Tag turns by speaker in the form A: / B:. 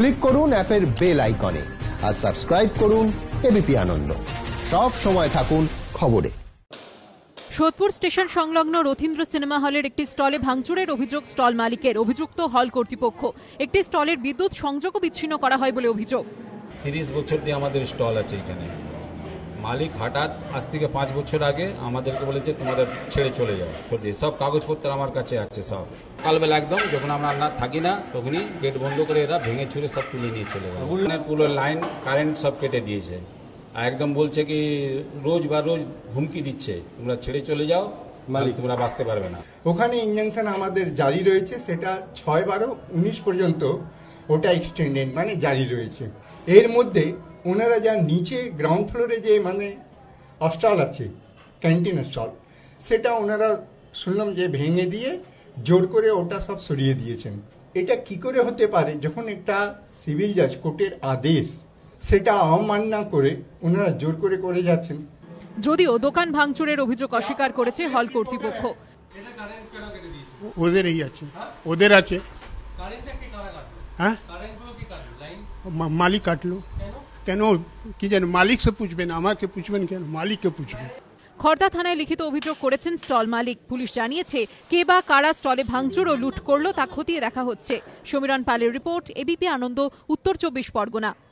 A: Click করুন অ্যাপের bell আইকনে আর সাবস্ক্রাইব করুন এবিপি আনন্দ সব সময় থাকুন খবরে
B: সোদপুর স্টেশন সংলগ্ন রথীন্দ্র সিনেমা হলের একটি স্টলে ভাঙচুরের অভিযোগ স্টল মালিকের অভিযুক্ত হল কর্তৃপক্ষ একটি স্টলের বিদ্যুৎ সংযোগও বিচ্ছিন্ন করা হয় বলে অভিযোগ
C: 30 বছর দিয়ে আমাদের স্টল আছে এখানে মালিক হঠাৎ আজ থেকে পাঁচ বছর আগে আমাদেরকে বলেছে তোমাদের ছেড়ে চলে যাও সব কাগজপত্র আমার কাছে আছে সব কালবেলা একদম যখন আমরা না থাকি না তখনই গেট বন্ধ করে এরা ভেঙে ছুঁড়ে সব তুলে নিয়ে চলে যায় পুরো লাইন কারেন্ট সব কেটে দিয়েছে আর একদম বলছে কি রোজ বা রোজ হুমকি দিচ্ছে তোমরা ছেড়ে চলে যাও মালিক তোমরা বাঁচতে পারবে না
A: ওখানে ইঞ্জেকশন আমাদের জারি রয়েছে সেটা ছয় বারো
C: উনিশ পর্যন্ত ওটা
A: এক্সটেন্ডেড মানে জারি রয়েছে এর মধ্যে ওনারা যা নিচে গ্রাউন্ড ফ্লোরে যে মানে স্টল আছে ক্যান্টিন স্টল সেটা ওনারা শুনলাম যে ভেঙে দিয়ে জোর করে ওটা সব সরিয়ে দিয়েছেন এটা কি করে হতে পারে যখন একটা সিভিল জাজ কোর্টের আদেশ সেটা অমান্য করে ওনারা জোর করে করে যাচ্ছেন
B: যদিও দোকান ভাঙচুরের অভিযোগ অস্বীকার করেছে হল কর্তৃপক্ষ
C: ওদের এই আছে ওদের আছে হ্যাঁ? হ্যাঁ মালিক
D: কাটলো কেন কি যেন সে পুছবেন আমাকে পুছবেন কেন মালিককে পুছবেন
B: খর্দা থানায় লিখিত অভিযোগ করেছেন স্টল মালিক পুলিশ জানিয়েছে কে বা কারা স্টলে ভাঙচুর ও লুট করলো তা খতিয়ে দেখা হচ্ছে সমীরণ পালের রিপোর্ট এবিপি আনন্দ উত্তর চব্বিশ পরগনা